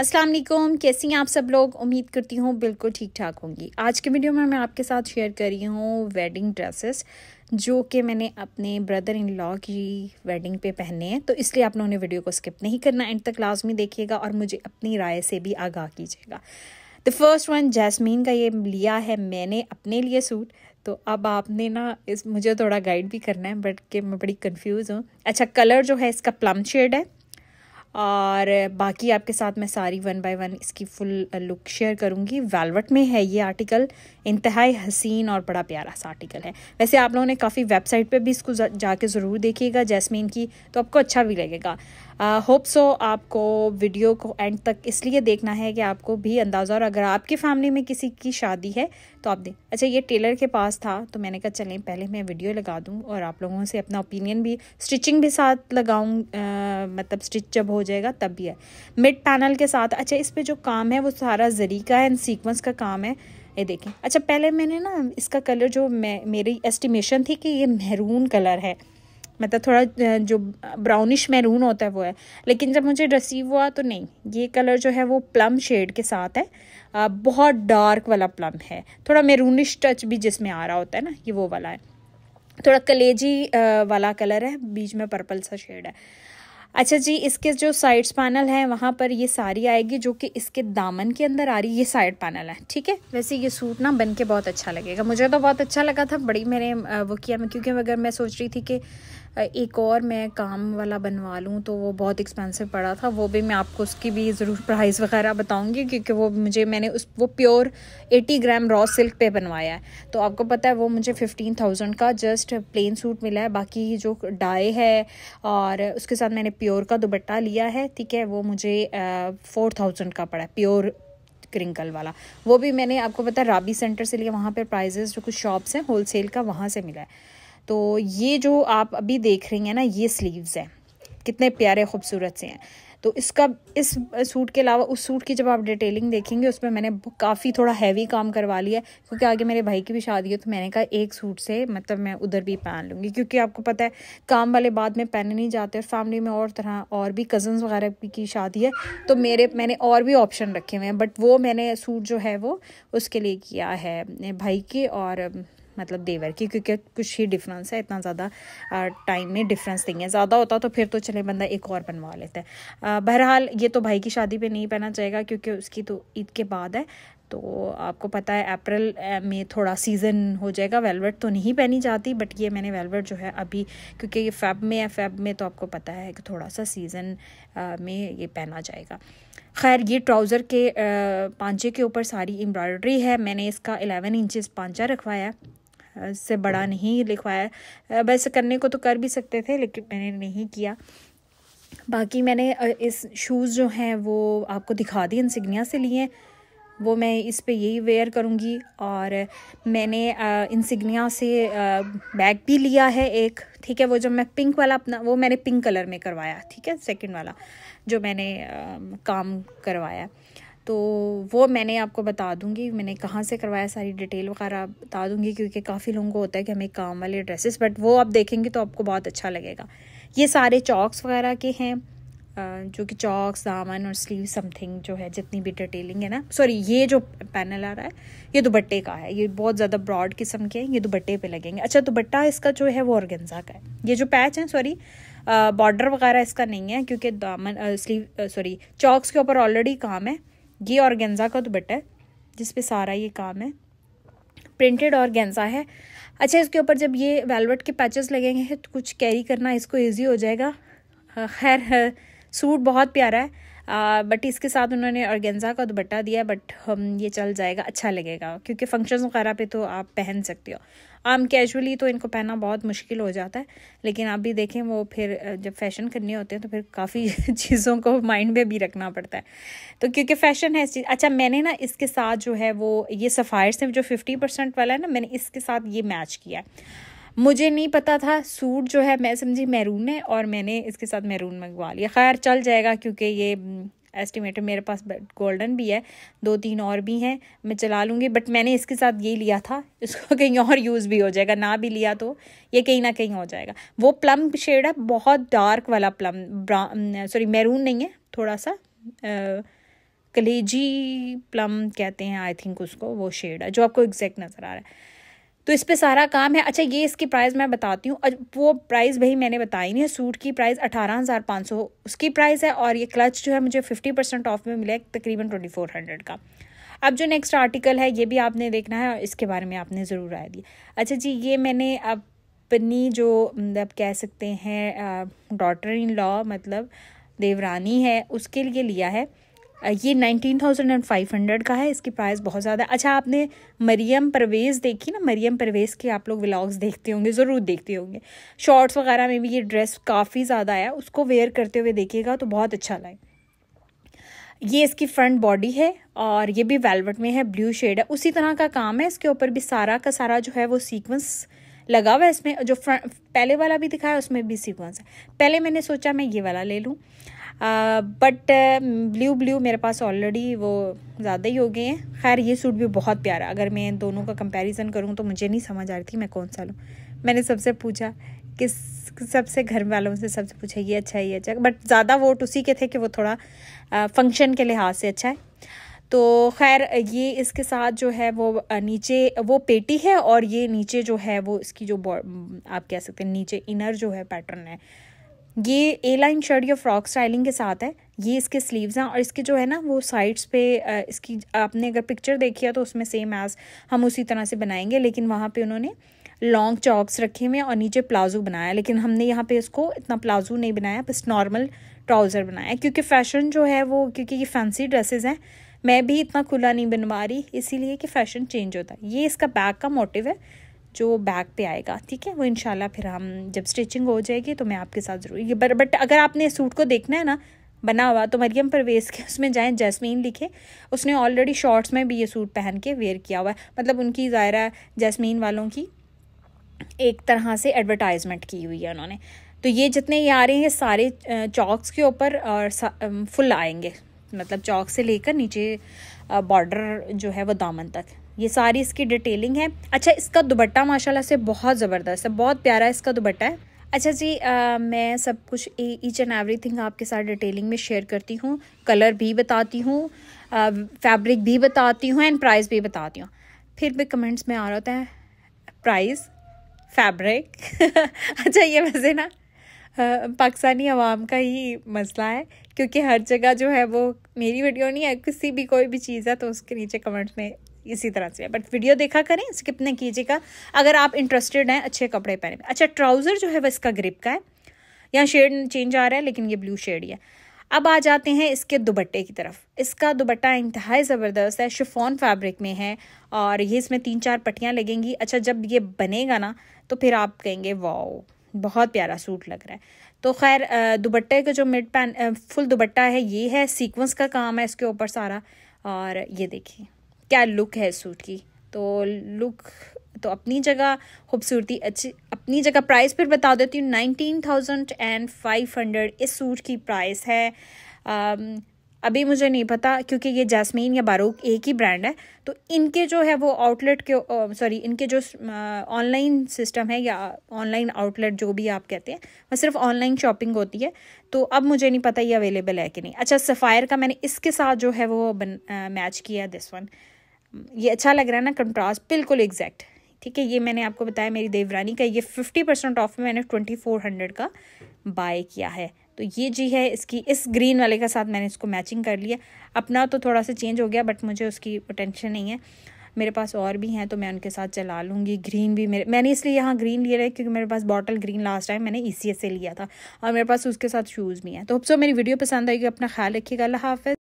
अस्सलाम वालेकुम कैसी हैं आप सब लोग उम्मीद करती हूँ बिल्कुल ठीक ठाक होंगी आज के वीडियो में मैं आपके साथ शेयर कर रही हूँ वेडिंग ड्रेसेस जो कि मैंने अपने ब्रदर इन लॉ की वेडिंग पे पहने हैं तो इसलिए आप लोगों ने वीडियो को स्किप नहीं करना एंड तक लाजमी देखिएगा और मुझे अपनी राय से भी आगाह कीजिएगा द फर्स्ट वन जैस्मीन का ये लिया है मैंने अपने लिए सूट तो अब आपने ना इस मुझे थोड़ा गाइड भी करना है बट कि मैं बड़ी कन्फ्यूज़ हूँ अच्छा कलर जो है इसका प्लम शेड है और बाकी आपके साथ मैं सारी वन बाय वन इसकी फुल लुक शेयर करूँगी वेलवेट में है ये आर्टिकल इंतहाई हसीन और बड़ा प्यारा सा आर्टिकल है वैसे आप लोगों ने काफ़ी वेबसाइट पर भी इसको जाके ज़रूर देखिएगा जैसमीन की तो आपको अच्छा भी लगेगा होप uh, सो so, आपको वीडियो को एंड तक इसलिए देखना है कि आपको भी अंदाज़ा और अगर आपकी फैमिली में किसी की शादी है तो आप दें अच्छा ये टेलर के पास था तो मैंने कहा चलें पहले मैं वीडियो लगा दूँ और आप लोगों से अपना ओपिनियन भी स्टिचिंग भी साथ लगाऊँ uh, मतलब स्टिच जब हो जाएगा तब भी है मिड पैनल के साथ अच्छा इस पर जो काम है वो सारा जरी का एंड सीक्वेंस का काम है ये देखें अच्छा पहले मैंने ना इसका कलर जो मैं मेरी एस्टिमेशन थी कि ये महरून कलर है मतलब थोड़ा जो ब्राउनिश मैरून होता है वो है लेकिन जब मुझे रिसीव हुआ तो नहीं ये कलर जो है वो प्लम शेड के साथ है बहुत डार्क वाला प्लम है थोड़ा मैरूनिश टच भी जिसमें आ रहा होता है ना ये वो वाला है थोड़ा कलेजी वाला कलर है बीच में पर्पल सा शेड है अच्छा जी इसके जो साइड्स पैनल है वहाँ पर ये सारी आएगी जो कि इसके दामन के अंदर आ रही ये साइड पैनल है ठीक है वैसे ये सूट ना बन के बहुत अच्छा लगेगा मुझे तो बहुत अच्छा लगा था बड़ी मेरे वो किया मैं क्योंकि अगर मैं सोच रही थी कि एक और मैं काम वाला बनवा लूँ तो वो बहुत एक्सपेंसिव पड़ा था वो भी मैं आपको उसकी भी ज़रूर प्राइस वगैरह बताऊँगी क्योंकि वो मुझे मैंने उस वो प्योर 80 ग्राम रॉ सिल्क पे बनवाया है तो आपको पता है वो मुझे 15,000 का जस्ट प्लेन सूट मिला है बाकी जो डाई है और उसके साथ मैंने प्योर का दुबट्टा लिया है ठीक है वो मुझे फोर थाउजेंड का पड़ा प्योर क्रिंकल वाला वो भी मैंने आपको पता है राबी सेंटर से लिया वहाँ पर प्राइजेस जो कुछ शॉप्स हैं होलसेल का वहाँ से मिला है तो ये जो आप अभी देख रही हैं ना ये स्लीव्स हैं कितने प्यारे खूबसूरत से हैं तो इसका इस सूट के अलावा उस सूट की जब आप डिटेलिंग देखेंगे उसमें मैंने काफ़ी थोड़ा हैवी काम करवा लिया क्योंकि आगे मेरे भाई की भी शादी है तो मैंने कहा एक सूट से मतलब मैं उधर भी पहन लूँगी क्योंकि आपको पता है काम वाले बाद में पहने नहीं जाते और फैमिली में और तरह और भी कज़न्स वगैरह की शादी है तो मेरे मैंने और भी ऑप्शन रखे हुए हैं बट वो मैंने सूट जो है वो उसके लिए किया है भाई के और मतलब देवर की क्योंकि कुछ ही डिफरेंस है इतना ज़्यादा टाइम में डिफरेंस नहीं है ज़्यादा होता तो फिर तो चले बंदा एक और बनवा लेता है बहरहाल ये तो भाई की शादी पे नहीं पहना जाएगा क्योंकि उसकी तो ईद के बाद है तो आपको पता है अप्रैल में थोड़ा सीज़न हो जाएगा वेलवेट तो नहीं पहनी जाती बट ये मैंने वेलवेट जो है अभी क्योंकि ये फैब में है फैब में तो आपको पता है कि थोड़ा सा सीज़न में ये पहना जाएगा खैर ये ट्राउज़र के पांचे के ऊपर सारी एम्ब्रॉयडरी है मैंने इसका 11 इंचेस पांचा रखवाया से बड़ा हम्म। नहीं लिखवाया वैसे करने को तो कर भी सकते थे लेकिन मैंने नहीं किया बाकी मैंने इस शूज़ जो हैं वो आपको दिखा इन इंसिग्निया से लिए वो मैं इस पे यही वेयर करूँगी और मैंने इंसिग्निया से बैग भी लिया है एक ठीक है वो जो मैं पिंक वाला अपना वो मैंने पिंक कलर में करवाया ठीक है सेकंड वाला जो मैंने काम करवाया तो वो मैंने आपको बता दूंगी मैंने कहाँ से करवाया सारी डिटेल वगैरह बता दूंगी क्योंकि काफ़ी लोगों को होता है कि हमें काम वाले ड्रेसेस बट वो आप देखेंगे तो आपको बहुत अच्छा लगेगा ये सारे चॉक्स वगैरह के हैं जो कि चॉक्स दामन और स्लीव समथिंग जो है जितनी भी डिटेलिंग है ना सॉरी ये जो पैनल आ रहा है ये दुबट्टे का है ये बहुत ज़्यादा ब्रॉड किस्म के हैं ये दुबट्टे पे लगेंगे अच्छा दुबट्टा इसका जो है वो ऑर्गेंजा का है ये जो पैच है सॉरी बॉर्डर वगैरह इसका नहीं है क्योंकि दामन स्लीव सॉरी चॉक्स के ऊपर ऑलरेडी काम है ये गेंजा का दुपट्टा तो है जिस पे सारा ये काम है प्रिंटेड गेंजा है अच्छा इसके ऊपर जब ये वेलवेट के पैचेस लगेंगे तो कुछ कैरी करना इसको ईजी हो जाएगा खैर सूट बहुत प्यारा है बट इसके साथ उन्होंने ऑर्गेन्जा का दुपट्टा दिया बट हम ये चल जाएगा अच्छा लगेगा क्योंकि फंक्शंस वगैरह पे तो आप पहन सकते हो आम कैजुअली तो इनको पहनना बहुत मुश्किल हो जाता है लेकिन आप भी देखें वो फिर जब फैशन करने होते हैं तो फिर काफ़ी चीज़ों को माइंड में भी रखना पड़ता है तो क्योंकि फैशन है इस चीज़ अच्छा मैंने ना इसके साथ जो है वो ये सफ़ायर से जो फिफ्टी परसेंट वाला है ना मैंने इसके साथ ये मैच किया है मुझे नहीं पता था सूट जो है मैं समझी मैरून है और मैंने इसके साथ मैरून मंगवा लिया खैर चल जाएगा क्योंकि ये एस्टिमेटर हम्म, मेरे पास गोल्डन भी है दो तीन और भी हैं मैं चला लूँगी बट मैंने इसके साथ ये लिया था इसको कहीं और यूज़ भी हो जाएगा ना भी लिया तो ये कहीं ना कहीं हो जाएगा वो प्लम शेड है बहुत डार्क वाला प्लम सॉरी मैरून नहीं है थोड़ा सा आ, कलेजी प्लम कहते हैं आई थिंक उसको वो शेड है जो आपको एग्जैक्ट नज़र आ रहा है तो इस पर सारा काम है अच्छा ये इसकी प्राइस मैं बताती हूँ वो प्राइस भाई मैंने बताई नहीं है सूट की प्राइस अठारह हज़ार पाँच सौ उसकी प्राइस है और ये क्लच जो है मुझे फिफ्टी परसेंट ऑफ में मिला है तकरीबन ट्वेंटी फोर हंड्रेड का अब जो नेक्स्ट आर्टिकल है ये भी आपने देखना है और इसके बारे में आपने ज़रूर राय दी अच्छा जी ये मैंने अपनी जो मतलब कह सकते हैं डॉटर इन लॉ मतलब देवरानी है उसके लिए लिया है ये nineteen thousand and five hundred का है इसकी प्राइस बहुत ज़्यादा अच्छा आपने मरियम परवेज़ देखी ना मरियम परवेज़ के आप लोग व्लॉग्स देखते होंगे ज़रूर देखते होंगे शॉर्ट्स वगैरह में भी ये ड्रेस काफ़ी ज़्यादा आया उसको वेयर करते हुए देखिएगा तो बहुत अच्छा लगे ये इसकी फ्रंट बॉडी है और ये भी वेलवेट में है ब्लू शेड है उसी तरह का काम है इसके ऊपर भी सारा का सारा जो है वो सीक्वेंस लगा हुआ है इसमें जो फ्रंट पहले वाला भी दिखाया उसमें भी सीक्वेंस है पहले मैंने सोचा मैं ये वाला ले लूँ बट ब्लू ब्लू मेरे पास ऑलरेडी वो ज़्यादा ही हो गए हैं खैर ये सूट भी बहुत प्यारा अगर मैं दोनों का कंपैरिजन करूँ तो मुझे नहीं समझ आ रही थी मैं कौन सा लूँ मैंने सबसे पूछा किस सबसे घर वालों से सबसे पूछा ये अच्छा है ये अच्छा बट ज़्यादा वोट उसी के थे कि वो थोड़ा फंक्शन के लिहाज से अच्छा है तो खैर ये इसके साथ जो है वो नीचे वो पेटी है और ये नीचे जो है वो इसकी जो आप कह सकते हैं नीचे इनर जो है पैटर्न है ये ए लाइन शर्ट या फ्रॉक स्टाइलिंग के साथ है ये इसके स्लीव्स हैं और इसके जो है ना वो साइड्स पे इसकी आपने अगर पिक्चर देखी है तो उसमें सेम एज हम उसी तरह से बनाएंगे लेकिन वहाँ पे उन्होंने लॉन्ग चॉक्स रखे हुए और नीचे प्लाजो बनाया लेकिन हमने यहाँ पे इसको इतना प्लाजो नहीं बनाया बस नॉर्मल ट्राउज़र बनाया क्योंकि फ़ैशन जो है वो क्योंकि ये फैंसी ड्रेसेस हैं मैं भी इतना खुला नहीं बनवा रही इसीलिए कि फ़ैशन चेंज होता है ये इसका बैक का मोटिव है जो बैक पे आएगा ठीक है वो इनशाला फिर हम जब स्टिचिंग हो जाएगी तो मैं आपके साथ ज़रूर ये बट बट अगर आपने सूट को देखना है ना बना हुआ तो मरियम परवेज़ के उसमें जाएँ जैस्मीन लिखे उसने ऑलरेडी शॉर्ट्स में भी ये सूट पहन के वेयर किया हुआ है मतलब उनकी ज़ायरा जैस्मीन वालों की एक तरह से एडवर्टाइजमेंट की हुई है उन्होंने तो ये जितने ये आ रहे हैं सारे चौक्स के ऊपर और फुल आएंगे मतलब चौक से लेकर नीचे बॉर्डर जो है वो दामन तक ये सारी इसकी डिटेलिंग है अच्छा इसका दुबट्टा माशाला से बहुत ज़बरदस्त है बहुत प्यारा इसका दुबट्टा है अच्छा जी आ, मैं सब कुछ ईच एंड एवरी थिंग आपके साथ डिटेलिंग में शेयर करती हूँ कलर भी बताती हूँ फैब्रिक भी बताती हूँ एंड प्राइस भी बताती हूँ फिर भी कमेंट्स में आ रहा होता है प्राइस फैब्रिक अच्छा ये वैसे ना पाकिस्तानी आवाम का ही मसला है क्योंकि हर जगह जो है वो मेरी वीडियो नहीं है किसी भी कोई भी चीज़ है तो उसके नीचे कमेंट्स में इसी तरह से बट वीडियो देखा करें स्किप नहीं कीजिएगा अगर आप इंटरेस्टेड हैं अच्छे कपड़े पहने में अच्छा ट्राउज़र जो है वह इसका ग्रिप का है यहाँ शेड चेंज आ रहा है लेकिन ये ब्लू शेड ही है अब आ जाते हैं इसके दुबट्टे की तरफ इसका दुबट्टा इंतहाई ज़बरदस्त है शिफॉन फैब्रिक में है और ये इसमें तीन चार पट्टियाँ लगेंगी अच्छा जब ये बनेगा ना तो फिर आप कहेंगे वाओ बहुत प्यारा सूट लग रहा है तो खैर दुबट्टे का जो मिड पैन फुल दुबट्टा है ये है सीक्वेंस का काम है इसके ऊपर सारा और ये देखिए क्या लुक है सूट की तो लुक तो अपनी जगह खूबसूरती अच्छी अपनी जगह प्राइस फिर बता देती हूँ nineteen thousand and five hundred इस सूट की प्राइस है अभी मुझे नहीं पता क्योंकि ये जैस्मीन या बारूक एक ही ब्रांड है तो इनके जो है वो आउटलेट के सॉरी इनके जो ऑनलाइन सिस्टम है या ऑनलाइन आउटलेट जो भी आप कहते हैं वह सिर्फ ऑनलाइन शॉपिंग होती है तो अब मुझे नहीं पता ये अवेलेबल है कि नहीं अच्छा सफ़ायर का मैंने इसके साथ जो है वो बन मैच किया दिस वन ये अच्छा लग रहा है ना कंट्रास्ट बिल्कुल एग्जैक्ट ठीक है ये मैंने आपको बताया मेरी देवरानी का ये फिफ्टी परसेंट ऑफ में मैंने ट्वेंटी फोर हंड्रेड का बाय किया है तो ये जी है इसकी इस ग्रीन वाले के साथ मैंने इसको मैचिंग कर लिया अपना तो थोड़ा सा चेंज हो गया बट मुझे उसकी टेंशन नहीं है मेरे पास और भी हैं तो मैं उनके साथ चला लूँगी ग्रीन भी मेरे मैंने इसलिए यहाँ ग्रीन लिया है क्योंकि मेरे पास बॉटल ग्रीन लास्ट टाइम मैंने ई e से लिया था और मेरे पास उसके साथ शूज़ भी हैं तो सो मेरी वीडियो पसंद आएगी अपना ख्याल रखिएगा अल्लाह हाफ